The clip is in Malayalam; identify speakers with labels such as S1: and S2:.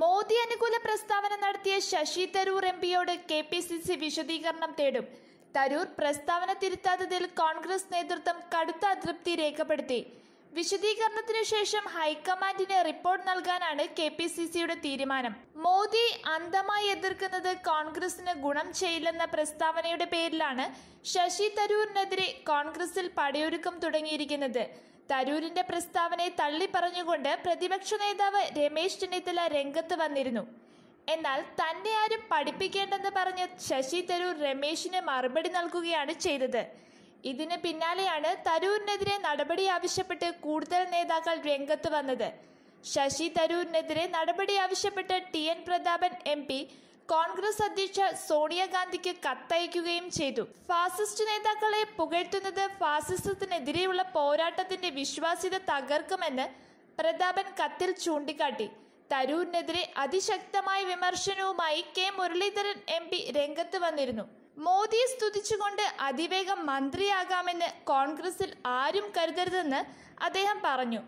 S1: മോദി അനുകൂല പ്രസ്താവന നടത്തിയ ശശി തരൂർ എം പിയോട് കെ പി സി സി വിശദീകരണം തേടും തരൂർ പ്രസ്താവന തിരുത്താത്തതിൽ കോൺഗ്രസ് നേതൃത്വം കടുത്ത അതൃപ്തി രേഖപ്പെടുത്തി വിശദീകരണത്തിനു ശേഷം ഹൈക്കമാൻഡിന് റിപ്പോർട്ട് നൽകാനാണ് കെ പി സി സിയുടെ തീരുമാനം മോദി അന്തമായി എതിർക്കുന്നത് കോൺഗ്രസിന് ഗുണം ചെയ്യില്ലെന്ന പ്രസ്താവനയുടെ പേരിലാണ് ശശി തരൂരിനെതിരെ കോൺഗ്രസിൽ പടയൊരുക്കം തുടങ്ങിയിരിക്കുന്നത് തരൂരിന്റെ പ്രസ്താവനയെ തള്ളിപ്പറഞ്ഞുകൊണ്ട് പ്രതിപക്ഷ നേതാവ് രമേശ് ചെന്നിത്തല രംഗത്ത് വന്നിരുന്നു എന്നാൽ തന്നെ ആരും പഠിപ്പിക്കേണ്ടെന്ന് പറഞ്ഞ് ശശി തരൂർ രമേശിന് മറുപടി നൽകുകയാണ് ചെയ്തത് ഇതിന് പിന്നാലെയാണ് തരൂരിനെതിരെ നടപടി ആവശ്യപ്പെട്ട് കൂടുതൽ നേതാക്കൾ രംഗത്ത് വന്നത് ശശി തരൂരിനെതിരെ നടപടി ആവശ്യപ്പെട്ട് T N Prathapan M P Congress അധ്യക്ഷ സോണിയാഗാന്ധിക്ക് കത്തയക്കുകയും ചെയ്തു ഫാസിസ്റ്റ് നേതാക്കളെ പുകഴ്ത്തുന്നത് ഫാസിസത്തിനെതിരെയുള്ള പോരാട്ടത്തിന്റെ വിശ്വാസ്യത തകർക്കുമെന്ന് പ്രതാപൻ കത്തിൽ ചൂണ്ടിക്കാട്ടി തരൂരിനെതിരെ അതിശക്തമായ വിമർശനവുമായി കെ മുരളീധരൻ എം രംഗത്ത് വന്നിരുന്നു മോദിയെ സ്തുതിച്ചുകൊണ്ട് അതിവേഗം മന്ത്രിയാകാമെന്ന് കോൺഗ്രസിൽ ആരും കരുതരുതെന്ന് അദ്ദേഹം പറഞ്ഞു